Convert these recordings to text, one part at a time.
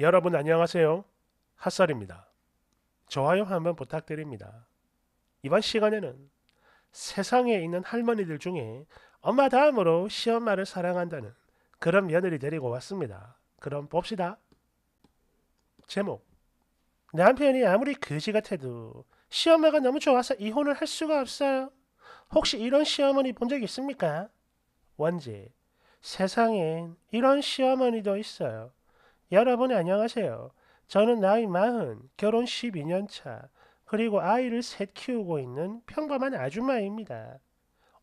여러분 안녕하세요. 핫살입니다. 좋아요 한번 부탁드립니다. 이번 시간에는 세상에 있는 할머니들 중에 엄마 다음으로 시엄마를 사랑한다는 그런 며느리 데리고 왔습니다. 그럼 봅시다. 제목 남편이 아무리 거지 같아도 시엄마가 너무 좋아서 이혼을 할 수가 없어요. 혹시 이런 시어머니 본적 있습니까? 원제 세상엔 이런 시어머니도 있어요. 여러분 안녕하세요. 저는 나이 마흔, 결혼 12년 차, 그리고 아이를 셋 키우고 있는 평범한 아줌마입니다.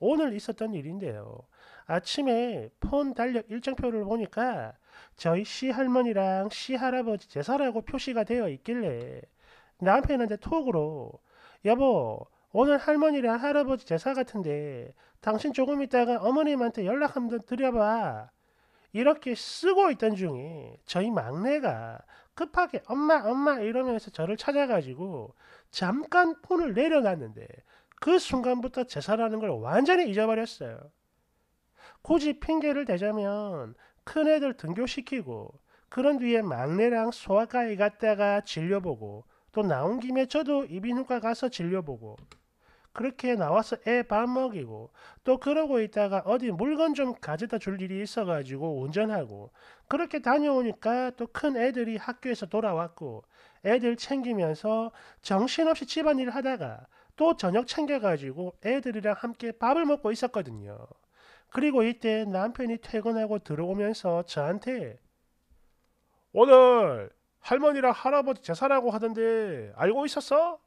오늘 있었던 일인데요. 아침에 폰 달력 일정표를 보니까 저희 시할머니랑 시할아버지 제사라고 표시가 되어 있길래 남편한테 톡으로 여보 오늘 할머니랑 할아버지 제사 같은데 당신 조금 있다가 어머님한테 연락 한번 드려봐 이렇게 쓰고 있던 중에 저희 막내가 급하게 엄마 엄마 이러면서 저를 찾아가지고 잠깐 폰을 내려놨는데 그 순간부터 제사라는 걸 완전히 잊어버렸어요. 굳이 핑계를 대자면 큰애들 등교시키고 그런 뒤에 막내랑 소아과에 갔다가 진료보고 또 나온 김에 저도 이비인후과 가서 진료보고 그렇게 나와서 애 밥 먹이고 또 그러고 있다가 어디 물건 좀 가져다 줄 일이 있어가지고 운전하고 그렇게 다녀오니까 또 큰 애들이 학교에서 돌아왔고 애들 챙기면서 정신없이 집안일 을 하다가 또 저녁 챙겨가지고 애들이랑 함께 밥을 먹고 있었거든요. 그리고 이때 남편이 퇴근하고 들어오면서 저한테 오늘 할머니랑 할아버지 제사라고 하던데 알고 있었어?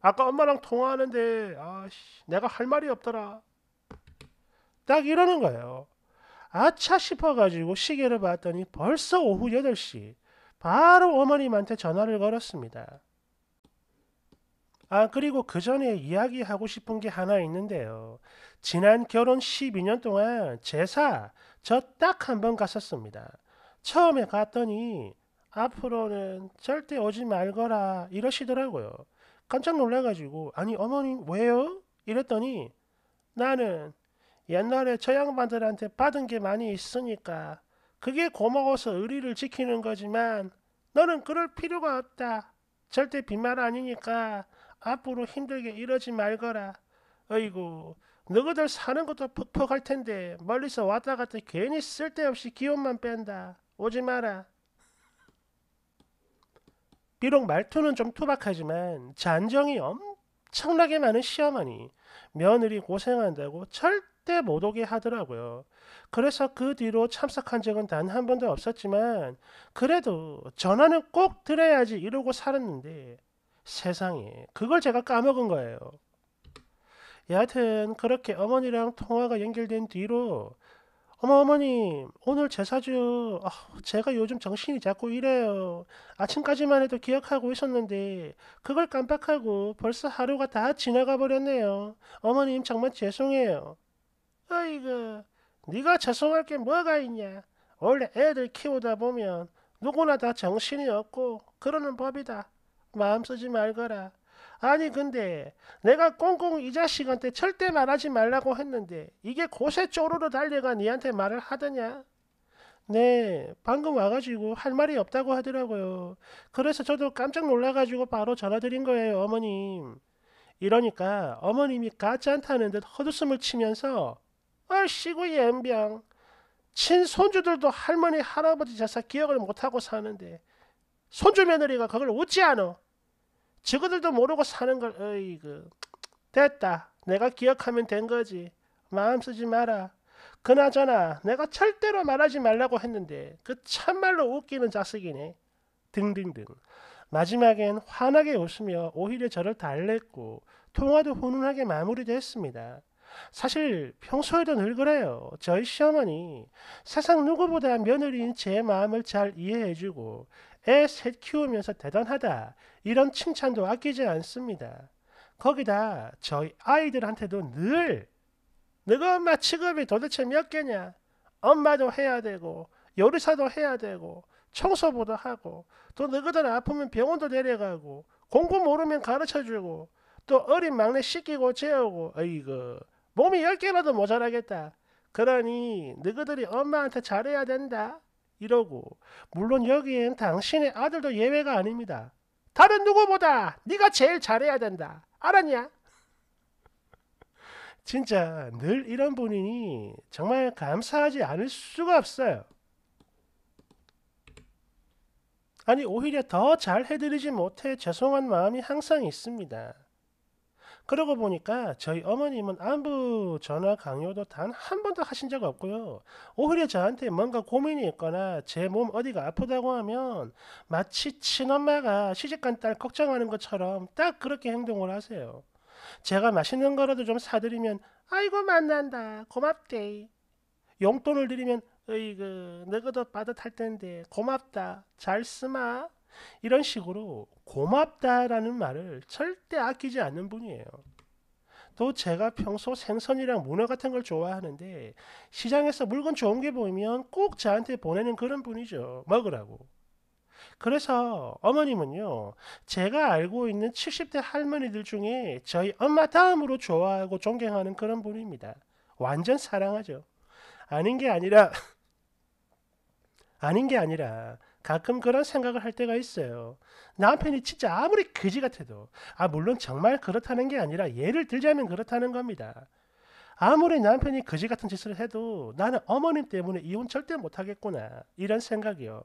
아까 엄마랑 통화하는데 아씨 내가 할 말이 없더라. 딱 이러는 거예요. 아차 싶어가지고 시계를 봤더니 벌써 오후 8시. 바로 어머님한테 전화를 걸었습니다. 아, 그리고 그 전에 이야기하고 싶은 게 하나 있는데요. 지난 결혼 12년 동안 제사 저 딱 한 번 갔었습니다. 처음에 갔더니 앞으로는 절대 오지 말거라 이러시더라고요. 깜짝 놀래가지고 아니 어머님 왜요? 이랬더니 나는 옛날에 저 양반들한테 받은 게 많이 있으니까 그게 고마워서 의리를 지키는 거지만 너는 그럴 필요가 없다. 절대 빈말 아니니까 앞으로 힘들게 이러지 말거라. 어이구 너희들 사는 것도 퍽퍽할 텐데 멀리서 왔다 갔다 괜히 쓸데없이 기운만 뺀다. 오지 마라. 비록 말투는 좀 투박하지만 잔정이 엄청나게 많은 시어머니, 며느리 고생한다고 절대 못 오게 하더라고요. 그래서 그 뒤로 참석한 적은 단 한 번도 없었지만 그래도 전화는 꼭 드려야지 이러고 살았는데 세상에 그걸 제가 까먹은 거예요. 여하튼 그렇게 어머니랑 통화가 연결된 뒤로 어머 어머님 오늘 제사죠 아, 제가 요즘 정신이 자꾸 이래요 아침까지만 해도 기억하고 있었는데 그걸 깜빡하고 벌써 하루가 다 지나가 버렸네요 어머님 정말 죄송해요 아이고 네가 죄송할 게 뭐가 있냐 원래 애들 키우다 보면 누구나 다 정신이 없고 그러는 법이다 마음 쓰지 말거라 아니 근데 내가 꽁꽁 이 자식한테 절대 말하지 말라고 했는데 이게 고세 쪼르르 달려가 니한테 말을 하더냐? 네, 방금 와가지고 할 말이 없다고 하더라고요. 그래서 저도 깜짝 놀라가지고 바로 전화드린 거예요, 어머님. 이러니까 어머님이 같지 않다는 듯 헛웃음을 치면서 얼씨구 옌병 친손주들도 할머니 할아버지 자사 기억을 못하고 사는데 손주 며느리가 그걸 웃지 않어 지그들도 모르고 사는 걸 어이그 됐다. 내가 기억하면 된 거지. 마음 쓰지 마라. 그나저나 내가 절대로 말하지 말라고 했는데 그 참말로 웃기는 자식이네. 등등등. 마지막엔 환하게 웃으며 오히려 저를 달랬고 통화도 훈훈하게 마무리됐습니다. 사실 평소에도 늘 그래요. 저희 시어머니 세상 누구보다 며느리인 제 마음을 잘 이해해주고 애셋 키우면서 대단하다. 이런 칭찬도 아끼지 않습니다. 거기다 저희 아이들한테도 늘 너가 엄마 취급이 도대체 몇 개냐? 엄마도 해야 되고 요리사도 해야 되고 청소부도 하고 또 너희들 아프면 병원도 데려가고 공부 모르면 가르쳐주고 또 어린 막내 씻기고 재우고 아이고 몸이 열개라도 모자라겠다. 그러니 너희들이 엄마한테 잘해야 된다. 이러고 물론 여기엔 당신의 아들도 예외가 아닙니다. 다른 누구보다 네가 제일 잘해야 된다. 알았냐? 진짜 늘 이런 본인이 정말 감사하지 않을 수가 없어요. 아니 오히려 더 잘 해드리지 못해 죄송한 마음이 항상 있습니다. 그러고 보니까 저희 어머님은 안부 전화 강요도 단 한 번도 하신 적 없고요. 오히려 저한테 뭔가 고민이 있거나 제 몸 어디가 아프다고 하면 마치 친엄마가 시집간 딸 걱정하는 것처럼 딱 그렇게 행동을 하세요. 제가 맛있는 거라도 좀 사드리면 아이고 만난다 고맙대 용돈을 드리면 으이그 너희도 빠듯할 텐데 고맙다 잘 쓰마 이런 식으로 고맙다라는 말을 절대 아끼지 않는 분이에요. 또 제가 평소 생선이랑 문어 같은 걸 좋아하는데 시장에서 물건 좋은 게 보이면 꼭 저한테 보내는 그런 분이죠. 먹으라고. 그래서 어머님은요, 제가 알고 있는 70대 할머니들 중에 저희 엄마 다음으로 좋아하고 존경하는 그런 분입니다. 완전 사랑하죠. 아닌 게 아니라, 아닌 게 아니라, 가끔 그런 생각을 할 때가 있어요. 남편이 진짜 아무리 그지 같아도, 아, 물론 정말 그렇다는 게 아니라 예를 들자면 그렇다는 겁니다. 아무리 남편이 거지 같은 짓을 해도 나는 어머님 때문에 이혼 절대 못하겠구나. 이런 생각이요.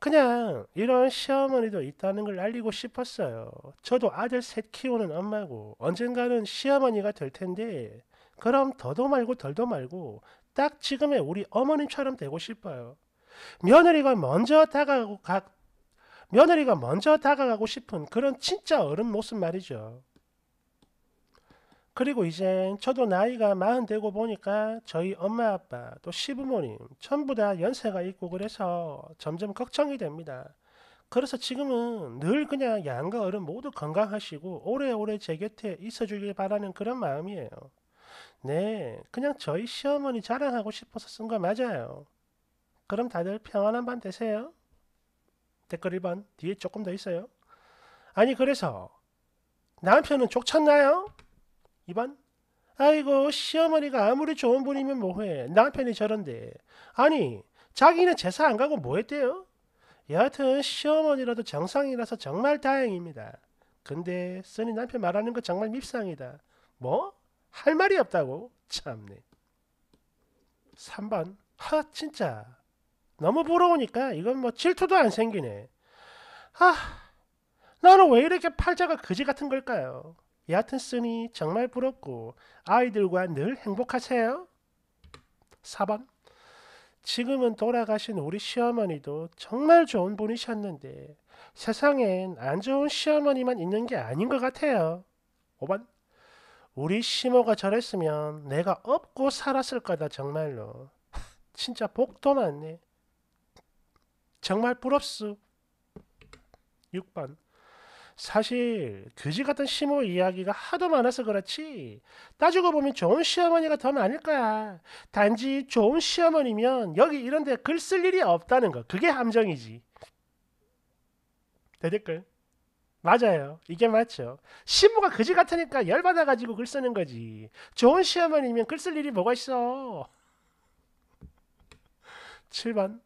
그냥 이런 시어머니도 있다는 걸 알리고 싶었어요. 저도 아들 셋 키우는 엄마고 언젠가는 시어머니가 될 텐데 그럼 더도 말고 덜도 말고 딱 지금의 우리 어머님처럼 되고 싶어요. 며느리가 먼저 다가가고 가, 며느리가 먼저 다가가고 싶은 그런 진짜 어른 모습 말이죠. 그리고 이젠 저도 나이가 마흔 되고 보니까 저희 엄마 아빠 또 시부모님 전부 다 연세가 있고 그래서 점점 걱정이 됩니다. 그래서 지금은 늘 그냥 양과 어른 모두 건강하시고 오래오래 제 곁에 있어주길 바라는 그런 마음이에요. 네, 그냥 저희 시어머니 자랑하고 싶어서 쓴 거 맞아요. 그럼 다들 평안한 밤 되세요. 댓글 1번 뒤에 조금 더 있어요. 아니 그래서 남편은 족쳤나요? 2번 아이고 시어머니가 아무리 좋은 분이면 뭐해 남편이 저런데 아니 자기는 제사 안 가고 뭐 했대요? 여하튼 시어머니라도 정상이라서 정말 다행입니다. 근데 쓰니 남편 말하는 거 정말 밉상이다. 뭐? 할 말이 없다고? 참네. 3번 하 진짜 너무 부러우니까 이건 뭐 질투도 안 생기네. 아, 나는 왜 이렇게 팔자가 거지 같은 걸까요? 여하튼 쓰니 정말 부럽고 아이들과 늘 행복하세요. 4번 지금은 돌아가신 우리 시어머니도 정말 좋은 분이셨는데 세상엔 안 좋은 시어머니만 있는 게 아닌 것 같아요. 5번 우리 시모가 저랬으면 내가 업고 살았을 거다 정말로. 진짜 복도 많네. 정말 부럽소. 6번 사실 그지 같은 시모 이야기가 하도 많아서 그렇지 따지고 보면 좋은 시어머니가 더 많을 거야. 단지 좋은 시어머니면 여기 이런 데 글 쓸 일이 없다는 거. 그게 함정이지. 대댓글 맞아요. 이게 맞죠. 시모가 그지 같으니까 열받아가지고 글 쓰는 거지. 좋은 시어머니면 글 쓸 일이 뭐가 있어. 7번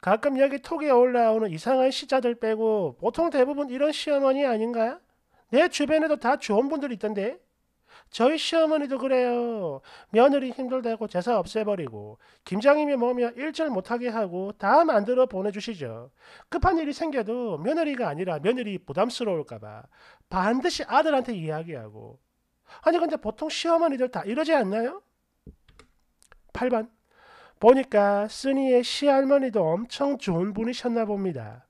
가끔 여기 톡에 올라오는 이상한 시자들 빼고 보통 대부분 이런 시어머니 아닌가? 내 주변에도 다 좋은 분들 있던데. 저희 시어머니도 그래요. 며느리 힘들다고 제사 없애버리고 김장이 뭐며 일절 못하게 하고 다 만들어 보내주시죠. 급한 일이 생겨도 며느리가 아니라 며느리 부담스러울까봐 반드시 아들한테 이야기하고 아니 근데 보통 시어머니들 다 이러지 않나요? 8번 보니까 쓰니의 시할머니도 엄청 좋은 분이셨나 봅니다.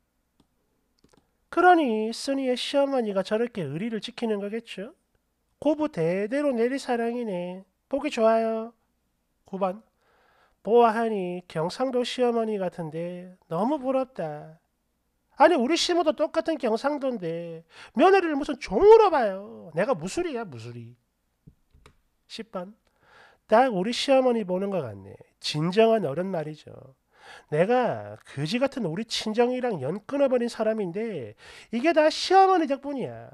그러니 쓰니의 시어머니가 저렇게 의리를 지키는 거겠죠? 고부 대대로 내리사랑이네. 보기 좋아요. 9번 보아하니 경상도 시어머니 같은데 너무 부럽다. 아니 우리 시모도 똑같은 경상도인데 며느리를 무슨 종으로 봐요. 내가 무술이야 무술이. 10번 딱 우리 시어머니 보는 것 같네. 진정한 어른 말이죠. 내가 거지 같은 우리 친정이랑 연 끊어버린 사람인데 이게 다 시어머니 덕분이야.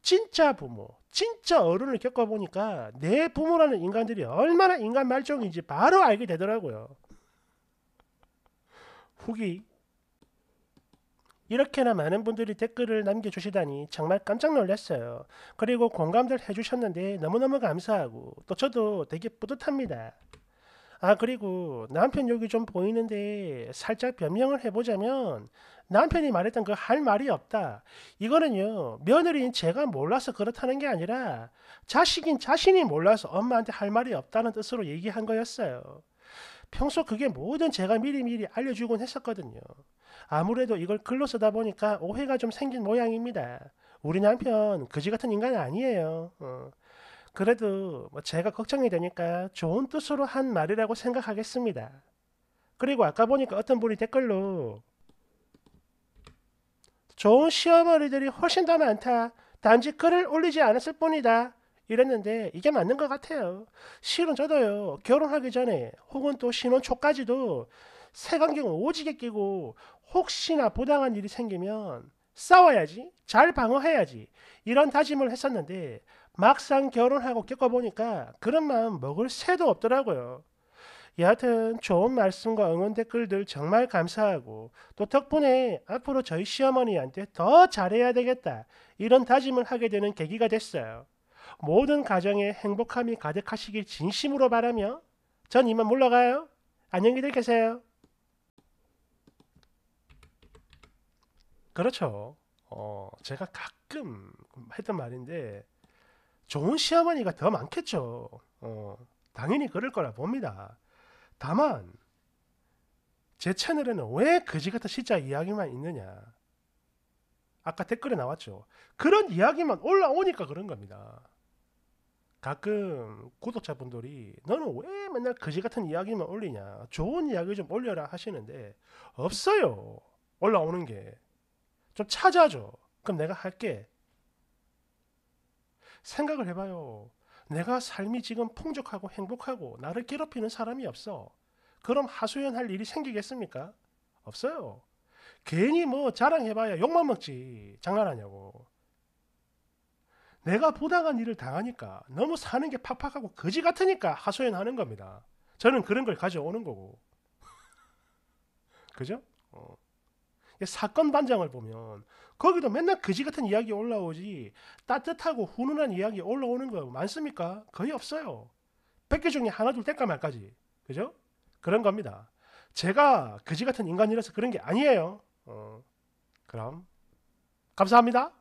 진짜 부모, 진짜 어른을 겪어보니까 내 부모라는 인간들이 얼마나 인간 말종인지 바로 알게 되더라고요. 후기 이렇게나 많은 분들이 댓글을 남겨주시다니 정말 깜짝 놀랐어요. 그리고 공감들 해주셨는데 너무너무 감사하고 또 저도 되게 뿌듯합니다. 아, 그리고 남편 여기 좀 보이는데 살짝 변명을 해보자면 남편이 말했던 그 할 말이 없다. 이거는요, 며느리인 제가 몰라서 그렇다는 게 아니라 자식인 자신이 몰라서 엄마한테 할 말이 없다는 뜻으로 얘기한 거였어요. 평소 그게 모든 제가 미리미리 알려주곤 했었거든요. 아무래도 이걸 글로 쓰다 보니까 오해가 좀 생긴 모양입니다. 우리 남편 그지 같은 인간 아니에요. 어. 그래도 뭐 제가 걱정이 되니까 좋은 뜻으로 한 말이라고 생각하겠습니다. 그리고 아까 보니까 어떤 분이 댓글로 좋은 시어머니들이 훨씬 더 많다. 단지 글을 올리지 않았을 뿐이다. 이랬는데 이게 맞는 것 같아요. 실은 저도요. 결혼하기 전에 혹은 또 신혼 초까지도 색안경 오지게 끼고 혹시나 부당한 일이 생기면 싸워야지, 잘 방어해야지 이런 다짐을 했었는데 막상 결혼하고 겪어보니까 그런 마음 먹을 새도 없더라고요. 여하튼 좋은 말씀과 응원 댓글들 정말 감사하고 또 덕분에 앞으로 저희 시어머니한테 더 잘해야 되겠다 이런 다짐을 하게 되는 계기가 됐어요. 모든 가정에 행복함이 가득하시길 진심으로 바라며 전 이만 물러가요. 안녕히 계세요. 그렇죠. 어, 제가 가끔 했던 말인데 좋은 시어머니가 더 많겠죠. 어, 당연히 그럴 거라 봅니다. 다만 제 채널에는 왜 그지같은 시자 이야기만 있느냐. 아까 댓글에 나왔죠. 그런 이야기만 올라오니까 그런 겁니다. 가끔 구독자분들이 너는 왜 맨날 그지같은 이야기만 올리냐. 좋은 이야기 좀 올려라 하시는데 없어요. 올라오는 게. 좀 찾아줘. 그럼 내가 할게. 생각을 해봐요. 내가 삶이 지금 풍족하고 행복하고 나를 괴롭히는 사람이 없어. 그럼 하소연할 일이 생기겠습니까? 없어요. 괜히 뭐 자랑해봐야 욕만 먹지. 장난하냐고. 내가 부당한 일을 당하니까 너무 사는 게 팍팍하고 거지 같으니까 하소연하는 겁니다. 저는 그런 걸 가져오는 거고. 그죠? 어. 사건 반장을 보면 거기도 맨날 그지 같은 이야기 올라오지 따뜻하고 훈훈한 이야기 올라오는 거 많습니까? 거의 없어요. 100개 중에 하나 둘 뗄까 말까지. 그죠? 그런 겁니다. 제가 그지 같은 인간이라서 그런 게 아니에요. 어, 그럼 감사합니다.